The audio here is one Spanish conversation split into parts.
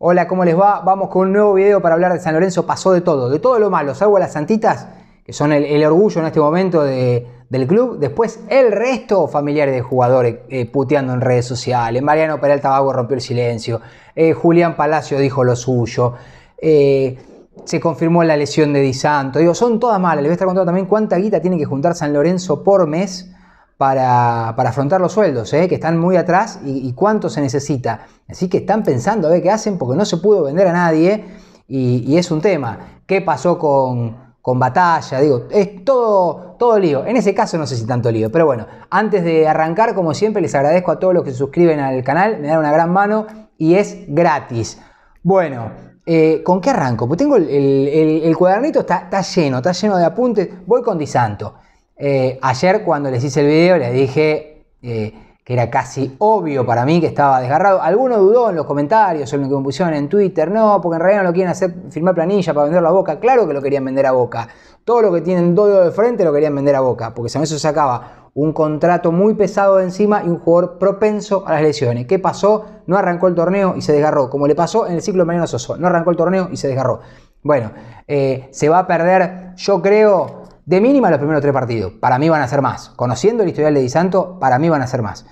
Hola, ¿cómo les va? Vamos con un nuevo video para hablar de San Lorenzo. Pasó de todo, de todo lo malo, salvo a las Santitas, que son el, orgullo en este momento del club. Después el resto familiares de jugadores eh, puteando en redes sociales. Mariano Peralta Vago rompió el silencio. Eh, Julián Palacio dijo lo suyo. Eh, se confirmó la lesión de Di Santo. Digo, son todas malas. Les voy a estar contando también cuánta guita tiene que juntar San Lorenzo por mes para, afrontar los sueldos, ¿eh? que están muy atrás y, cuánto se necesita. Así que están pensando a ver qué hacen porque no se pudo vender a nadie y, es un tema. ¿Qué pasó con, batalla, digo, es todo, todo lío. En ese caso no sé si tanto lío, pero bueno, antes de arrancar, como siempre, les agradezco a todos los que se suscriben al canal, me dan una gran mano y es gratis. Bueno, eh, ¿con qué arranco? Pues tengo el, cuadernito, está, está, lleno, está lleno de apuntes, voy con Disanto. Eh, ayer cuando les hice el video les dije eh, que era casi obvio para mí que estaba desgarrado. Alguno dudó en los comentarios, en lo que me pusieron en Twitter, no, porque en realidad no lo quieren hacer firmar planilla para venderlo a Boca. Claro que lo querían vender a Boca. Todo lo que tienen dodo de frente lo querían vender a Boca, porque si no eso sacaba un contrato muy pesado de encima y un jugador propenso a las lesiones. ¿Qué pasó? No arrancó el torneo y se desgarró, como le pasó en el ciclo de Mariano Soso. No arrancó el torneo y se desgarró. Bueno, eh, se va a perder, yo creo, de mínima los primeros tres partidos. Para mí van a ser más. Conociendo el historial de Di Santo, para mí van a ser más.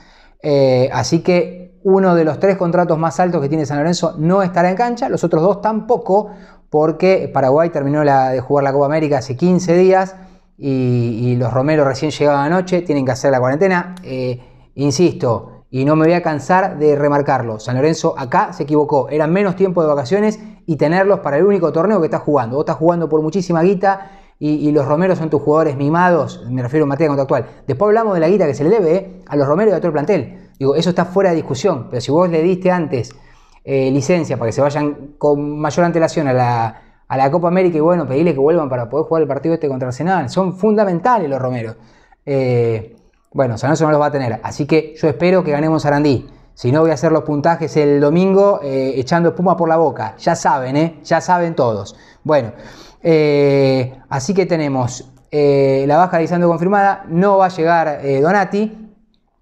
Eh, así que uno de los tres contratos más altos que tiene San Lorenzo no estará en cancha. Los otros dos tampoco, porque Paraguay terminó la, de jugar la Copa América hace 15 días y, los Romeros recién llegaban anoche, tienen que hacer la cuarentena. Eh, insisto, y no me voy a cansar de remarcarlo. San Lorenzo acá se equivocó. Eran menos tiempo de vacaciones y tenerlos para el único torneo que está jugando. Vos estás jugando por muchísima guita y, los Romeros son tus jugadores mimados, me refiero a materia contractual. Después hablamos de la guita que se le debe eh, a los Romeros y a todo el plantel. Digo, eso está fuera de discusión, pero si vos le diste antes eh, licencia para que se vayan con mayor antelación a la, Copa América y bueno, pedirle que vuelvan para poder jugar el partido este contra Arsenal, son fundamentales los Romeros. Eh, bueno, Sanoso no los va a tener, así que yo espero que ganemos Arandí. Si no, voy a hacer los puntajes el domingo echando espuma por la boca. Ya saben, Ya saben todos. Bueno. Eh, así que tenemos eh, la baja de confirmada, no va a llegar eh, Donati,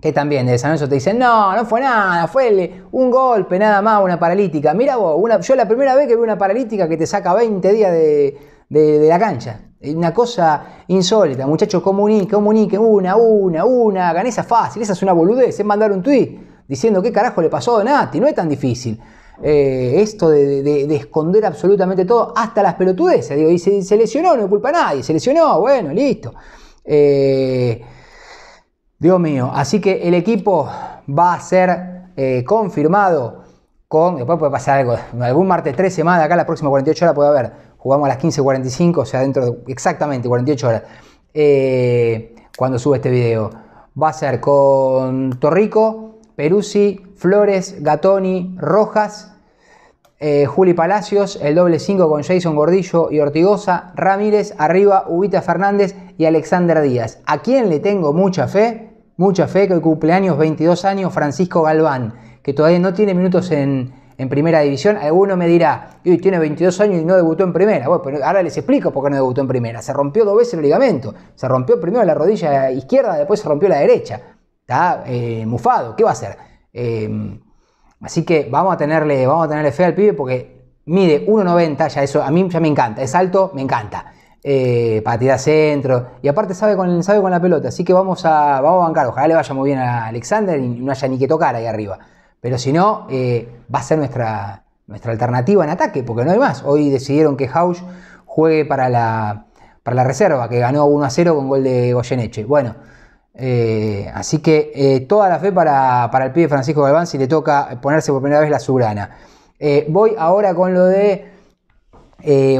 que también de San te dicen, no, no fue nada, fue un golpe, nada más, una paralítica. Mira vos, una, yo la primera vez que veo una paralítica que te saca 20 días de, la cancha. Una cosa insólita, muchachos, comuniquen, comuniquen, una, una, una, gané esa fácil, esa es una boludez, es mandar un tweet diciendo qué carajo le pasó a Donati, no es tan difícil. Eh, esto de, esconder absolutamente todo, hasta las pelotudeces. Digo, y se, lesionó, no culpa a nadie, se lesionó, bueno, listo. Eh, Dios mío, así que el equipo va a ser eh, confirmado con, después puede pasar algo, algún martes tres semanas, acá, la próxima 48 horas puede haber, jugamos a las 15.45, o sea, dentro de exactamente 48 horas, cuando sube este video. Va a ser con Torrico, Peruzzi, Flores, Gatoni, Rojas, eh, Juli Palacios, el doble 5 con Jason Gordillo y Ortigosa, Ramírez, arriba Ubita Fernández y Alexander Díaz. ¿A quién le tengo mucha fe? Mucha fe que hoy cumpleaños 22 años Francisco Galván, que todavía no tiene minutos en, primera división. Alguno me dirá, hoy tiene 22 años y no debutó en primera. Bueno, pero ahora les explico por qué no debutó en primera. Se rompió dos veces el ligamento. Se rompió primero la rodilla izquierda, después se rompió la derecha. Está eh, mufado, ¿qué va a hacer? Eh, así que vamos a, tenerle, vamos a tenerle fe al pibe porque mide 1,90, ya eso a mí ya me encanta, es alto, me encanta. Eh, para centro. Y aparte sabe con, sabe con la pelota. Así que vamos a, a bancar. Ojalá le vaya muy bien a Alexander y no haya ni que tocar ahí arriba. Pero si no, eh, va a ser nuestra, nuestra alternativa en ataque, porque no hay más. Hoy decidieron que Hausch juegue para la, para la reserva, que ganó 1 a 0 con gol de Goyeneche. Bueno. Eh, así que eh, toda la fe para, para, el pibe Francisco Galván si le toca ponerse por primera vez la subrana. Eh, voy ahora con lo de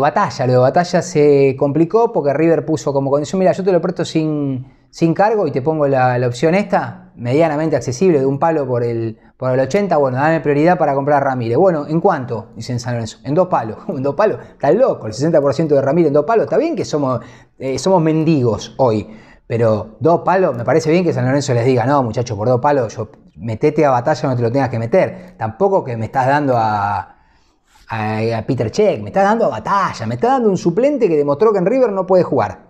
batalla. Lo de batalla se complicó porque River puso como condición, mira, yo te lo presto sin, sin cargo y te pongo la, opción esta, medianamente accesible, de un palo por el, por el 80, bueno, dame prioridad para comprar a Ramírez. Bueno, ¿en cuánto? Dicen San Lorenzo. En dos palos. ¿En dos palos? está loco, el 60% de Ramírez en dos palos. Está bien que somos, somos mendigos hoy. Pero dos palos, me parece bien que San Lorenzo les diga, no, muchachos, por dos palos, yo metete a batalla no te lo tengas que meter. Tampoco que me estás dando a, Peter Check, me estás dando a batalla, me estás dando un suplente que demostró que en River no puede jugar.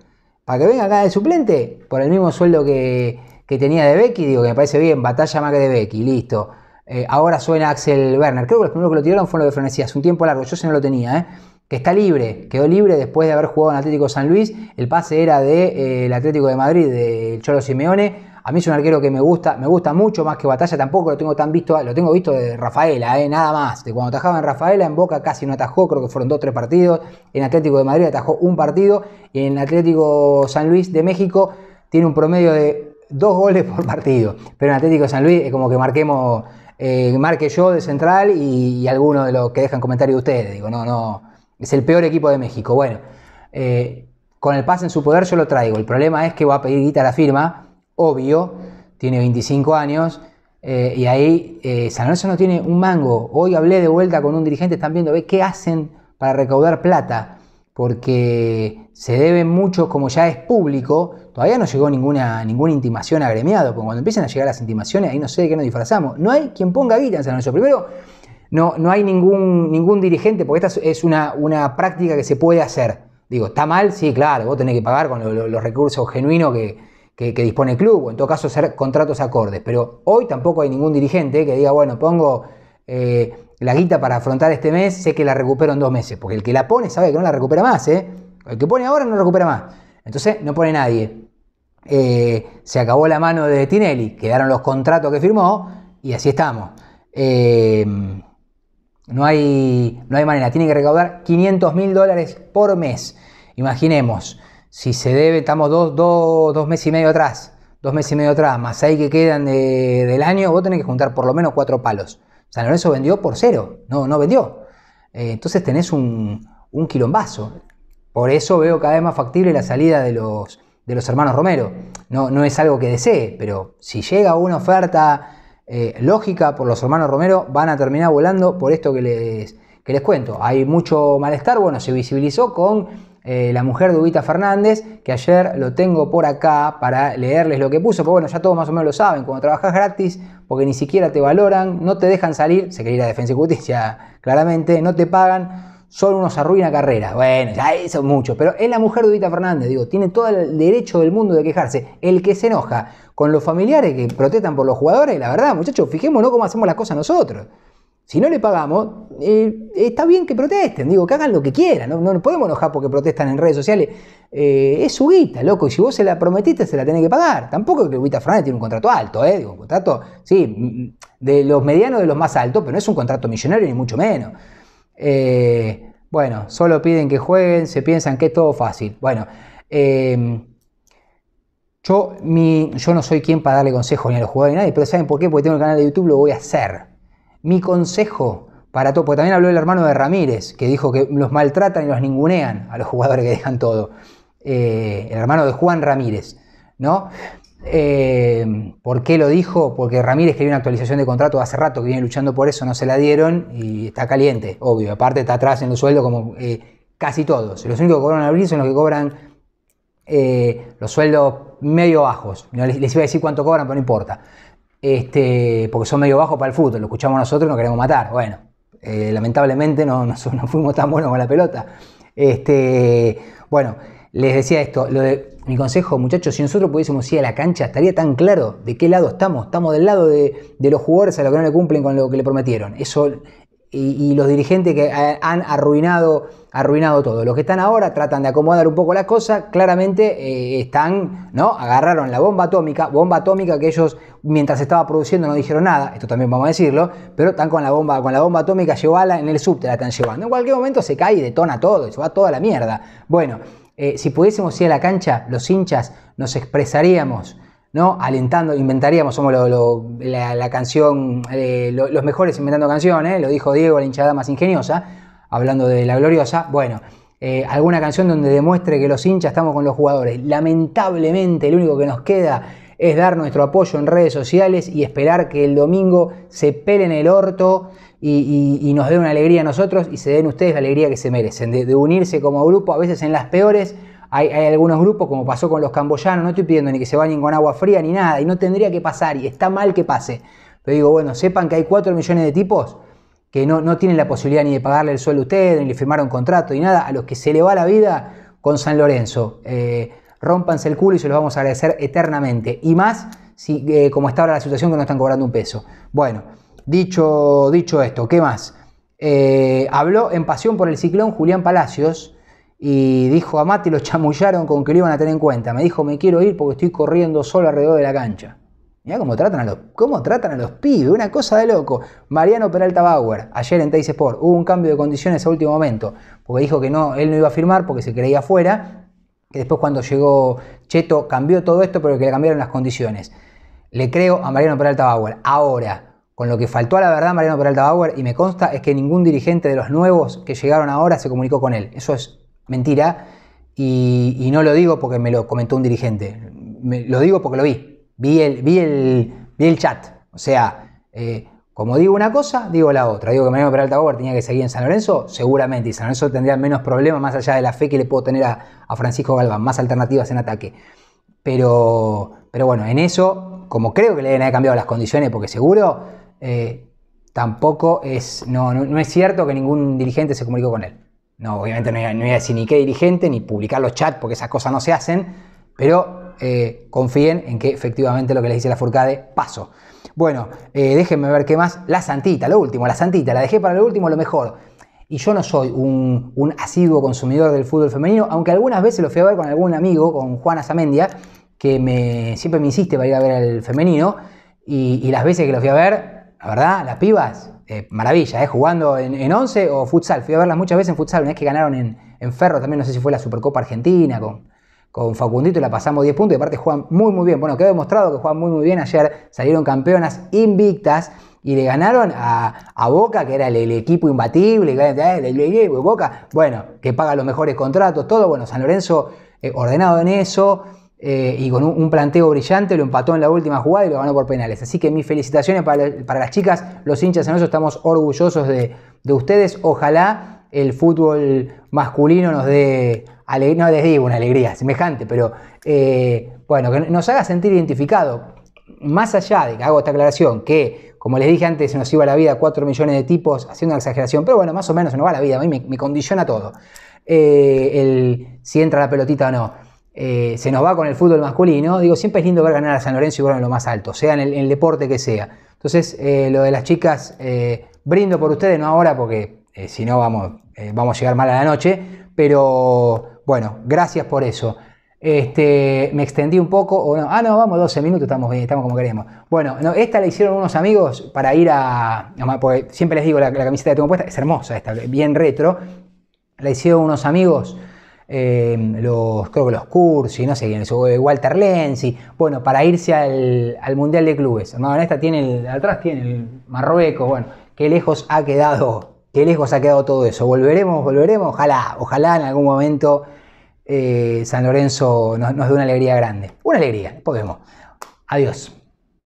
Para que venga acá de suplente, por el mismo sueldo que, tenía de Becky, digo que me parece bien, batalla más que de Becky, listo. Eh, ahora suena Axel Werner, creo que los primeros que lo tiraron fue lo de Frenesí, un tiempo largo, yo se no lo tenía, ¿eh? que está libre, quedó libre después de haber jugado en Atlético San Luis, el pase era del de, eh, el Atlético de Madrid, de Cholo Simeone, a mí es un arquero que me gusta, me gusta mucho más que Batalla, tampoco lo tengo tan visto, lo tengo visto de Rafaela, eh, nada más. De cuando atajaba en Rafaela, en Boca casi no atajó, creo que fueron dos o tres partidos. En Atlético de Madrid atajó un partido. Y en Atlético San Luis de México tiene un promedio de dos goles por partido. Pero en Atlético San Luis es como que marquemos, eh, marque yo de central y, alguno de los que dejan comentarios de ustedes. Digo, no, no. Es el peor equipo de México. Bueno, eh, con el pase en su poder yo lo traigo. El problema es que va a pedir guita a la firma, obvio, tiene 25 años. Eh, y ahí eh, San Lorenzo no tiene un mango. Hoy hablé de vuelta con un dirigente, están viendo, ve qué hacen para recaudar plata, porque se deben mucho, como ya es público, todavía no llegó ninguna, ninguna intimación agremiado, porque cuando empiezan a llegar las intimaciones, ahí no sé de qué nos disfrazamos. No hay quien ponga guita en San Lorenzo. Primero, no, hay ningún, ningún dirigente, porque esta es una, una práctica que se puede hacer. Digo, ¿está mal? Sí, claro, vos tenés que pagar con los recursos genuinos que, dispone el club, o en todo caso hacer contratos acordes. Pero hoy tampoco hay ningún dirigente que diga, bueno, pongo eh, la guita para afrontar este mes, sé que la recupero en dos meses, porque el que la pone sabe que no la recupera más, ¿eh? El que pone ahora no la recupera más. Entonces no pone nadie. Eh, se acabó la mano de Tinelli, quedaron los contratos que firmó y así estamos. Eh, no hay, no hay manera, tiene que recaudar 500 mil dólares por mes. Imaginemos, si se debe, estamos dos, dos, meses y medio atrás, dos meses y medio atrás, más ahí que quedan del año, vos tenés que juntar por lo menos cuatro palos. San Lorenzo vendió por cero, no, no vendió. Eh, entonces tenés un, un quilombazo. Por eso veo cada vez más factible la salida de los, de los hermanos Romero. No, no es algo que desee, pero si llega una oferta eh, lógica por los hermanos Romero, van a terminar volando por esto que les, les cuento. Hay mucho malestar, bueno, se visibilizó con eh, la mujer de Ubita Fernández, que ayer lo tengo por acá para leerles lo que puso, pero bueno, ya todos más o menos lo saben, cuando trabajas gratis, porque ni siquiera te valoran, no te dejan salir, se quería ir a Defensa y Justicia, claramente, no te pagan solo nos arruina carrera. Bueno, ya eso es mucho, pero es la mujer de Vita Fernández, digo, tiene todo el derecho del mundo de quejarse. El que se enoja con los familiares que protestan por los jugadores, la verdad, muchachos, fijémonos cómo hacemos las cosas nosotros. Si no le pagamos, eh, está bien que protesten, digo, que hagan lo que quieran, no, no podemos enojar porque protestan en redes sociales. Eh, es su guita, loco, y si vos se la prometiste, se la tenés que pagar. Tampoco que Uita Fernández tiene un contrato alto, eh, un contrato, sí, de los medianos de los más altos, pero no es un contrato millonario ni mucho menos. Eh, bueno, solo piden que jueguen, se piensan que es todo fácil. Bueno, em, yo, no soy quien para darle consejos ni a los jugadores ni a nadie, pero ¿saben por qué? Porque tengo el canal de YouTube, lo voy a hacer. Mi consejo para todo, porque también habló el hermano de Ramírez, que dijo que los maltratan y los ningunean a los jugadores que dejan todo. Eh, el hermano de Juan Ramírez, ¿no? Eh, ¿Por qué lo dijo? Porque Ramírez quería una actualización de contrato hace rato que viene luchando por eso, no se la dieron y está caliente, obvio. Aparte está atrás en los sueldos como eh, casi todos. Los únicos que cobran en abril son los que cobran eh, los sueldos medio bajos. No les, iba a decir cuánto cobran, pero no importa. Este, porque son medio bajos para el fútbol, lo escuchamos nosotros y nos queremos matar. Bueno, lamentablemente no, fuimos tan buenos con la pelota. Este, bueno les decía esto, lo de mi consejo, muchachos, si nosotros pudiésemos ir a la cancha, estaría tan claro de qué lado estamos. Estamos del lado de, los jugadores a los que no le cumplen con lo que le prometieron. Eso y, los dirigentes que eh, han arruinado, arruinado todo. Los que están ahora tratan de acomodar un poco la cosa, claramente eh, están, ¿no? Agarraron la bomba atómica, bomba atómica que ellos mientras estaba produciendo no dijeron nada, esto también vamos a decirlo, pero están con la bomba, con la bomba atómica llevala en el subte, la están llevando. En cualquier momento se cae y detona todo, y se va toda la mierda. Bueno, eh, si pudiésemos ir a la cancha, los hinchas nos expresaríamos ¿no? Alentando, inventaríamos, somos la, canción, eh, los mejores inventando canciones, lo dijo Diego, la hinchada más ingeniosa, hablando de la gloriosa. Bueno, eh, alguna canción donde demuestre que los hinchas estamos con los jugadores. Lamentablemente, lo único que nos queda es dar nuestro apoyo en redes sociales y esperar que el domingo se peleen el orto y, nos den una alegría a nosotros y se den ustedes la alegría que se merecen, de unirse como grupo, a veces en las peores hay, algunos grupos, como pasó con los camboyanos, no estoy pidiendo ni que se bañen con agua fría ni nada, y no tendría que pasar, y está mal que pase. Pero digo, bueno, sepan que hay 4 millones de tipos que no, tienen la posibilidad ni de pagarle el sueldo a ustedes, ni le firmaron contrato, ni nada, a los que se le va la vida con San Lorenzo. Eh, rompanse el culo y se los vamos a agradecer eternamente. Y más, si, eh, como está ahora la situación, que no están cobrando un peso. Bueno, dicho, dicho esto, ¿qué más? Eh, habló en Pasión por el Ciclón Julián Palacios, y dijo a Mati lo chamullaron con que lo iban a tener en cuenta. Me dijo, me quiero ir porque estoy corriendo solo alrededor de la cancha. Mirá cómo tratan a los, cómo tratan a los pibes, una cosa de loco. Mariano Peralta Bauer, ayer en Teis Sport, hubo un cambio de condiciones a último momento, porque dijo que no, él no iba a firmar porque se creía afuera que después cuando llegó Cheto cambió todo esto, pero que le cambiaron las condiciones. Le creo a Mariano Peralta Bauer. Ahora, con lo que faltó a la verdad Mariano Peralta Bauer, y me consta, es que ningún dirigente de los nuevos que llegaron ahora se comunicó con él. Eso es mentira, y, no lo digo porque me lo comentó un dirigente, lo digo porque lo vi, vi el, el, chat, o sea, eh, como digo una cosa, digo la otra. Digo que Mariano Peralta Gómez tenía que seguir en San Lorenzo, seguramente, y San Lorenzo tendría menos problemas más allá de la fe que le puedo tener a, Francisco Galván, más alternativas en ataque. Pero, pero bueno, en eso, como creo que le deben cambiado las condiciones, porque seguro eh, tampoco es, no es cierto que ningún dirigente se comunicó con él. No, obviamente no iba, a decir ni qué dirigente, ni publicar los chats, porque esas cosas no se hacen, pero eh, confíen en que efectivamente lo que les dice la Furcade pasó. Bueno, eh, déjenme ver qué más. La Santita, lo último, la Santita, la dejé para lo último, lo mejor. Y yo no soy un, asiduo consumidor del fútbol femenino, aunque algunas veces lo fui a ver con algún amigo, con Juana Zamendia, que me, siempre me insiste para ir a ver el femenino, y, y las veces que lo fui a ver, la verdad, las pibas, eh, maravilla, ¿eh? jugando en, 11 o futsal. Fui a verlas muchas veces en futsal, una vez que ganaron en, Ferro, también no sé si fue la Supercopa Argentina con, Facundito y la pasamos 10 puntos y aparte juegan muy muy bien. Bueno, quedó demostrado que juegan muy muy bien. Ayer salieron campeonas invictas y le ganaron a, Boca, que era el, equipo imbatible, eh, Boca, bueno, que paga los mejores contratos, todo. Bueno, San Lorenzo ordenado en eso. Eh, y con un, planteo brillante lo empató en la última jugada y lo ganó por penales. Así que mis felicitaciones para, las chicas, los hinchas en eso estamos orgullosos de, ustedes. Ojalá el fútbol masculino nos dé no les digo una alegría semejante, pero eh, bueno, que nos haga sentir identificado. Más allá de que hago esta aclaración, que como les dije antes, se nos iba la vida 4 millones de tipos, haciendo una exageración, pero bueno, más o menos se nos va la vida, a mí me, condiciona todo. Eh, el, si entra la pelotita o no. Eh, se nos va con el fútbol masculino, digo, siempre es lindo ver ganar a San Lorenzo y volver en lo más alto, sea en el, deporte que sea. Entonces, eh, lo de las chicas, eh, brindo por ustedes, no ahora, porque si no vamos, vamos a llegar mal a la noche, pero bueno, gracias por eso. Este, me extendí un poco, o no, ah, no, vamos, 12 minutos, estamos bien, estamos como queremos. Bueno, esta la hicieron unos amigos para ir a, porque siempre les digo, la, la camiseta que tengo puesta es hermosa, esta, bien retro, la hicieron unos amigos Em, los, creo que los Cursi, no sé quién es, Walter Lenzi, bueno, para irse al, Mundial de Clubes. No, en esta tiene el, atrás tiene el Marruecos, bueno, qué lejos ha quedado, qué lejos ha quedado todo eso. Volveremos, volveremos, ojalá, ojalá en algún momento eh, San Lorenzo nos, nos dé una alegría grande. Una alegría, podemos. Adiós.